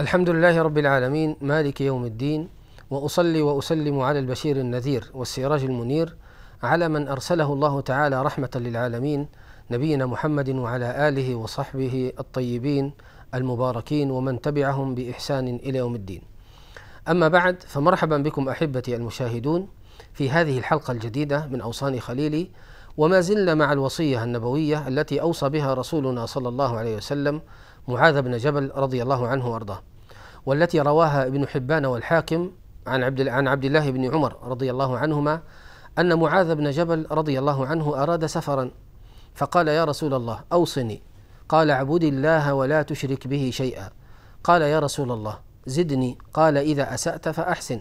الحمد لله رب العالمين مالك يوم الدين واصلي واسلم على البشير النذير والسراج المنير على من ارسله الله تعالى رحمه للعالمين نبينا محمد وعلى اله وصحبه الطيبين المباركين ومن تبعهم باحسان الى يوم الدين. اما بعد فمرحبا بكم احبتي المشاهدون في هذه الحلقه الجديده من اوصان خليلي وما زلنا مع الوصيه النبويه التي اوصى بها رسولنا صلى الله عليه وسلم معاذ بن جبل رضي الله عنه وارضاه والتي رواها ابن حبان والحاكم عن عبد عن عبد الله بن عمر رضي الله عنهما ان معاذ بن جبل رضي الله عنه اراد سفرا فقال يا رسول الله اوصني قال اعبد الله ولا تشرك به شيئا قال يا رسول الله زدني قال اذا اسات فاحسن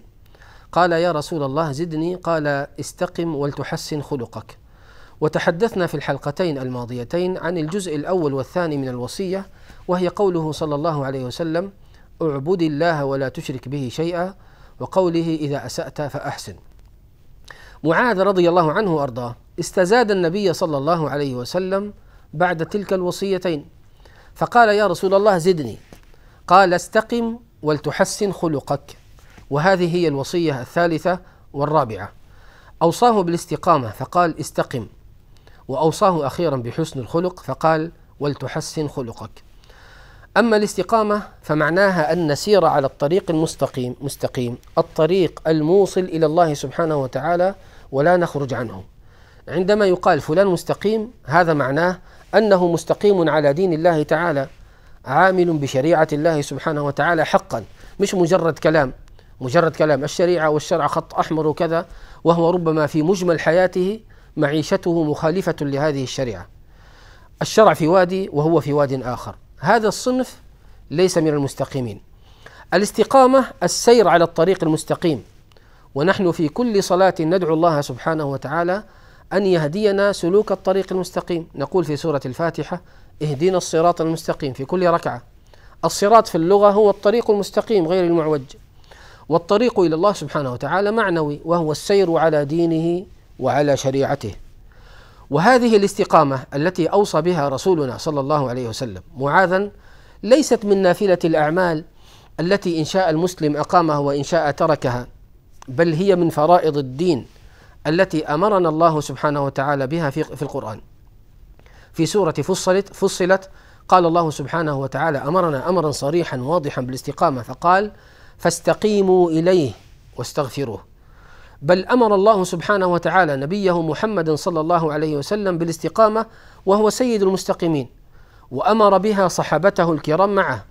قال يا رسول الله زدني قال استقم ولتحسن خلقك وتحدثنا في الحلقتين الماضيتين عن الجزء الأول والثاني من الوصية وهي قوله صلى الله عليه وسلم اعبد الله ولا تشرك به شيئا وقوله إذا أسأت فأحسن معاذ رضي الله عنه وأرضاه استزاد النبي صلى الله عليه وسلم بعد تلك الوصيتين فقال يا رسول الله زدني قال استقم ولتحسن خلقك وهذه هي الوصية الثالثة والرابعة أوصاه بالاستقامة فقال استقم وأوصاه أخيرا بحسن الخلق فقال ولتحسن خلقك أما الاستقامة فمعناها أن نسير على الطريق المستقيم مستقيم الطريق الموصل إلى الله سبحانه وتعالى ولا نخرج عنه عندما يقال فلان مستقيم هذا معناه أنه مستقيم على دين الله تعالى عامل بشريعة الله سبحانه وتعالى حقا مش مجرد كلام مجرد كلام الشريعة والشرع خط أحمر وكذا وهو ربما في مجمل حياته معيشته مخالفة لهذه الشريعة الشرع في وادي وهو في واد آخر هذا الصنف ليس من المستقيمين الاستقامة السير على الطريق المستقيم ونحن في كل صلاة ندعو الله سبحانه وتعالى أن يهدينا سلوك الطريق المستقيم نقول في سورة الفاتحة اهدنا الصراط المستقيم في كل ركعة الصراط في اللغة هو الطريق المستقيم غير المعوج والطريق إلى الله سبحانه وتعالى معنوي وهو السير على دينه وعلى شريعته وهذه الاستقامه التي اوصى بها رسولنا صلى الله عليه وسلم معاذا ليست من نافله الاعمال التي ان شاء المسلم اقامها وان شاء تركها بل هي من فرائض الدين التي امرنا الله سبحانه وتعالى بها في في القران في سوره فصلت فصلت قال الله سبحانه وتعالى امرنا امرا صريحا واضحا بالاستقامه فقال فاستقيموا اليه واستغفروه بل امر الله سبحانه وتعالى نبيه محمد صلى الله عليه وسلم بالاستقامه وهو سيد المستقيمين وامر بها صحابته الكرام معه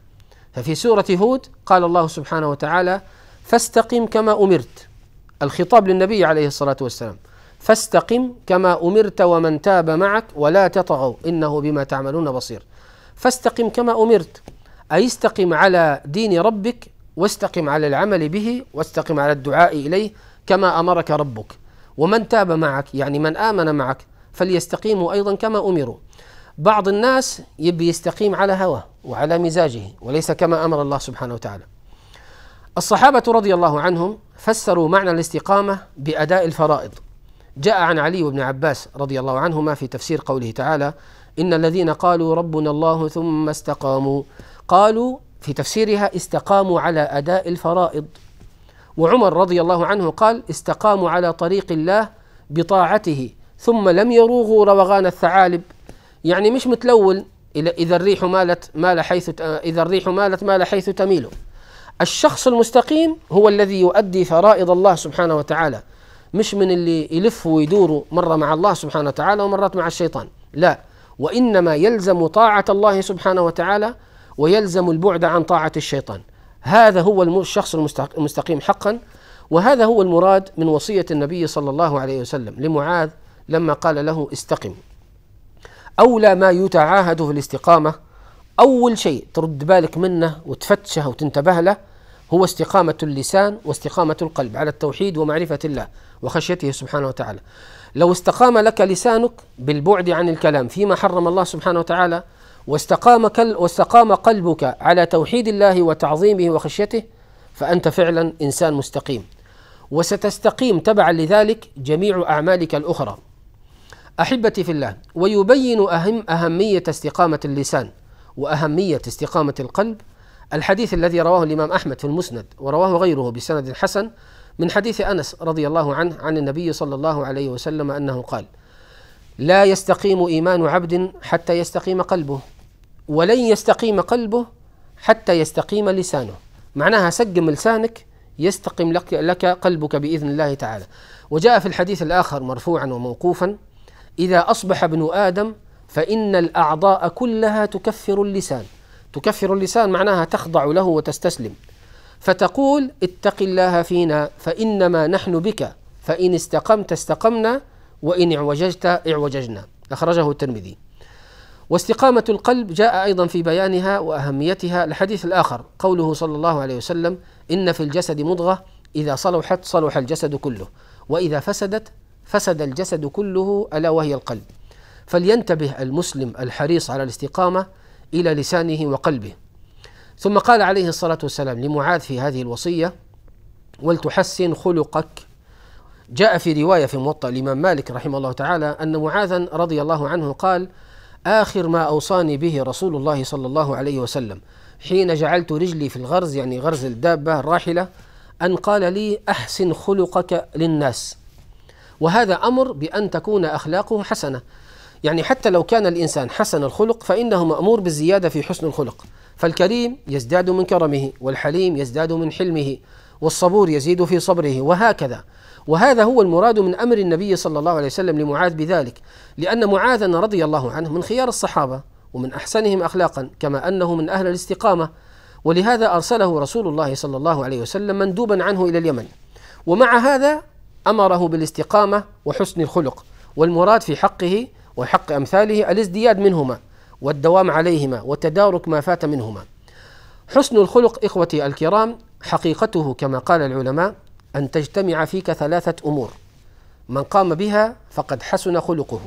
ففي سوره هود قال الله سبحانه وتعالى فاستقم كما امرت الخطاب للنبي عليه الصلاه والسلام فاستقم كما امرت ومن تاب معك ولا تطغوا انه بما تعملون بصير فاستقم كما امرت اي استقم على دين ربك واستقم على العمل به واستقم على الدعاء اليه كما امرك ربك ومن تاب معك يعني من امن معك فليستقيموا ايضا كما امروا بعض الناس يبي يستقيم على هواه وعلى مزاجه وليس كما امر الله سبحانه وتعالى الصحابه رضي الله عنهم فسروا معنى الاستقامه باداء الفرائض جاء عن علي وابن عباس رضي الله عنهما في تفسير قوله تعالى ان الذين قالوا ربنا الله ثم استقاموا قالوا في تفسيرها استقاموا على اداء الفرائض وعمر رضي الله عنه قال استقاموا على طريق الله بطاعته ثم لم يروغوا روغان الثعالب يعني مش متلون إذا الريح مالت مال حيث إذا الريح مالت مال حيث تميل الشخص المستقيم هو الذي يؤدي فرائض الله سبحانه وتعالى مش من اللي يلف ويدور مرة مع الله سبحانه وتعالى ومرات مع الشيطان لا وإنما يلزم طاعة الله سبحانه وتعالى ويلزم البعد عن طاعة الشيطان هذا هو الشخص المستقيم حقا وهذا هو المراد من وصية النبي صلى الله عليه وسلم لمعاذ لما قال له استقم أولى ما يتعاهد في الاستقامة أول شيء ترد بالك منه وتفتشه وتنتبه له هو استقامة اللسان واستقامة القلب على التوحيد ومعرفة الله وخشيته سبحانه وتعالى لو استقام لك لسانك بالبعد عن الكلام فيما حرم الله سبحانه وتعالى واستقام, كل واستقام قلبك على توحيد الله وتعظيمه وخشيته فأنت فعلا إنسان مستقيم وستستقيم تبعا لذلك جميع أعمالك الأخرى أحبتي في الله ويبين أهم أهمية استقامة اللسان وأهمية استقامة القلب الحديث الذي رواه الإمام أحمد في المسند ورواه غيره بسند حسن من حديث أنس رضي الله عنه عن النبي صلى الله عليه وسلم أنه قال لا يستقيم إيمان عبد حتى يستقيم قلبه ولن يستقيم قلبه حتى يستقيم لسانه معناها سقم لسانك يستقم لك, لك قلبك بإذن الله تعالى وجاء في الحديث الآخر مرفوعا وموقوفا إذا أصبح ابن آدم فإن الأعضاء كلها تكفر اللسان تكفر اللسان معناها تخضع له وتستسلم فتقول اتق الله فينا فإنما نحن بك فإن استقمت استقمنا وإن اعوججت اعوججنا أخرجه الترمذي واستقامة القلب جاء أيضا في بيانها وأهميتها الحديث الآخر قوله صلى الله عليه وسلم إن في الجسد مضغة إذا صلحت صلح الجسد كله وإذا فسدت فسد الجسد كله ألا وهي القلب فلينتبه المسلم الحريص على الاستقامة إلى لسانه وقلبه ثم قال عليه الصلاة والسلام لمعاذ في هذه الوصية ولتحسن خلقك جاء في رواية في موطأ الإمام مالك رحمه الله تعالى أن معاذا رضي الله عنه قال آخر ما أوصاني به رسول الله صلى الله عليه وسلم حين جعلت رجلي في الغرز يعني غرز الدابة الراحلة أن قال لي أحسن خلقك للناس وهذا أمر بأن تكون أخلاقه حسنة يعني حتى لو كان الإنسان حسن الخلق فإنه مأمور بالزيادة في حسن الخلق فالكريم يزداد من كرمه والحليم يزداد من حلمه والصبور يزيد في صبره وهكذا وهذا هو المراد من أمر النبي صلى الله عليه وسلم لمعاذ بذلك لأن معاذا رضي الله عنه من خيار الصحابة ومن أحسنهم أخلاقا كما أنه من أهل الاستقامة ولهذا أرسله رسول الله صلى الله عليه وسلم مندوبا عنه إلى اليمن ومع هذا أمره بالاستقامة وحسن الخلق والمراد في حقه وحق أمثاله الازدياد منهما والدوام عليهما وتدارك ما فات منهما حسن الخلق إخوتي الكرام حقيقته كما قال العلماء أن تجتمع فيك ثلاثة أمور من قام بها فقد حسن خلقه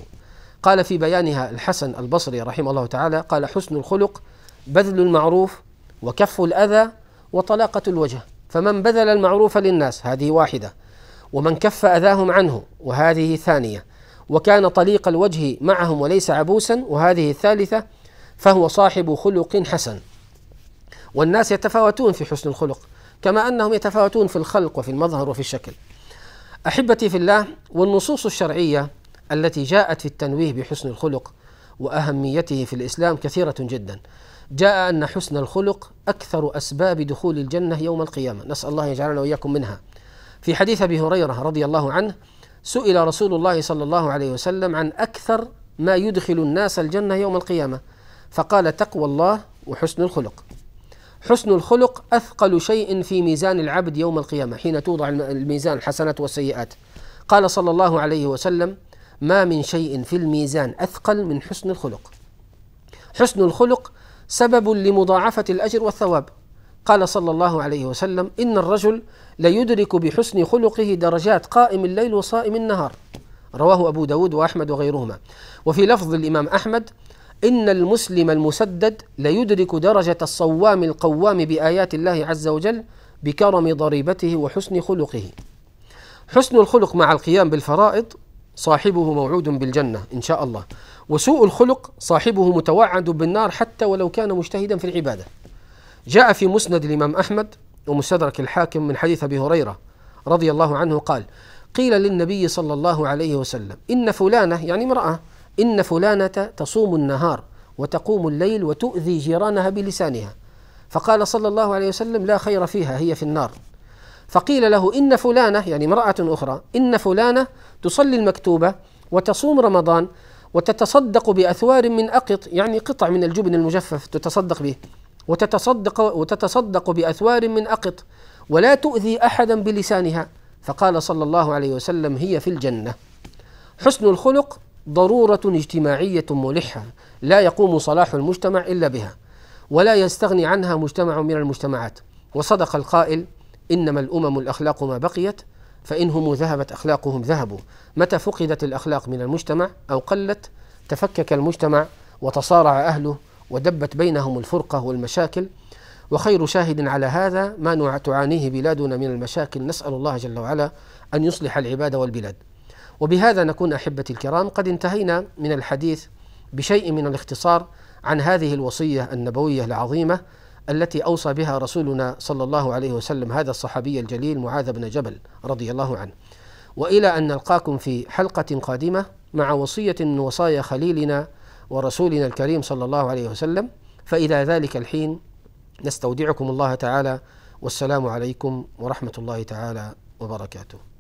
قال في بيانها الحسن البصري رحمه الله تعالى قال حسن الخلق بذل المعروف وكف الأذى وطلاقة الوجه فمن بذل المعروف للناس هذه واحدة ومن كف أذاهم عنه وهذه ثانية وكان طليق الوجه معهم وليس عبوسا وهذه الثالثة فهو صاحب خلق حسن والناس يتفاوتون في حسن الخلق كما أنهم يتفاوتون في الخلق وفي المظهر وفي الشكل أحبتي في الله والنصوص الشرعية التي جاءت في التنويه بحسن الخلق وأهميته في الإسلام كثيرة جدا جاء أن حسن الخلق أكثر أسباب دخول الجنة يوم القيامة نسأل الله يجعلنا وإياكم منها في حديث أبي هريرة رضي الله عنه سئل رسول الله صلى الله عليه وسلم عن أكثر ما يدخل الناس الجنة يوم القيامة فقال تقوى الله وحسن الخلق حسن الخلق أثقل شيء في ميزان العبد يوم القيامة حين توضع الميزان الحسنات والسيئات قال صلى الله عليه وسلم ما من شيء في الميزان أثقل من حسن الخلق حسن الخلق سبب لمضاعفة الأجر والثواب قال صلى الله عليه وسلم إن الرجل ليدرك بحسن خلقه درجات قائم الليل وصائم النهار رواه أبو داود وأحمد وغيرهما وفي لفظ الإمام أحمد إن المسلم المسدد ليدرك درجة الصوام القوام بآيات الله عز وجل بكرم ضريبته وحسن خلقه. حسن الخلق مع القيام بالفرائض صاحبه موعود بالجنة إن شاء الله، وسوء الخلق صاحبه متوعد بالنار حتى ولو كان مجتهدا في العبادة. جاء في مسند الإمام أحمد ومستدرك الحاكم من حديث أبي هريرة رضي الله عنه قال: قيل للنبي صلى الله عليه وسلم إن فلانة يعني امرأة إن فلانة تصوم النهار وتقوم الليل وتؤذي جيرانها بلسانها فقال صلى الله عليه وسلم لا خير فيها هي في النار فقيل له إن فلانة يعني امرأة أخرى إن فلانة تصلي المكتوبة وتصوم رمضان وتتصدق بأثوار من أقط يعني قطع من الجبن المجفف تتصدق به وتتصدق وتتصدق بأثوار من أقط ولا تؤذي أحدا بلسانها فقال صلى الله عليه وسلم هي في الجنة حسن الخلق ضرورة اجتماعية ملحة لا يقوم صلاح المجتمع إلا بها ولا يستغني عنها مجتمع من المجتمعات وصدق القائل إنما الأمم الأخلاق ما بقيت فإنهم ذهبت أخلاقهم ذهبوا متى فقدت الأخلاق من المجتمع أو قلت تفكك المجتمع وتصارع أهله ودبت بينهم الفرقة والمشاكل وخير شاهد على هذا ما تعانيه بلادنا من المشاكل نسأل الله جل وعلا أن يصلح العباد والبلاد وبهذا نكون أحبتي الكرام قد انتهينا من الحديث بشيء من الاختصار عن هذه الوصية النبوية العظيمة التي أوصى بها رسولنا صلى الله عليه وسلم هذا الصحابي الجليل معاذ بن جبل رضي الله عنه وإلى أن نلقاكم في حلقة قادمة مع وصية من وصايا خليلنا ورسولنا الكريم صلى الله عليه وسلم فإلى ذلك الحين نستودعكم الله تعالى والسلام عليكم ورحمة الله تعالى وبركاته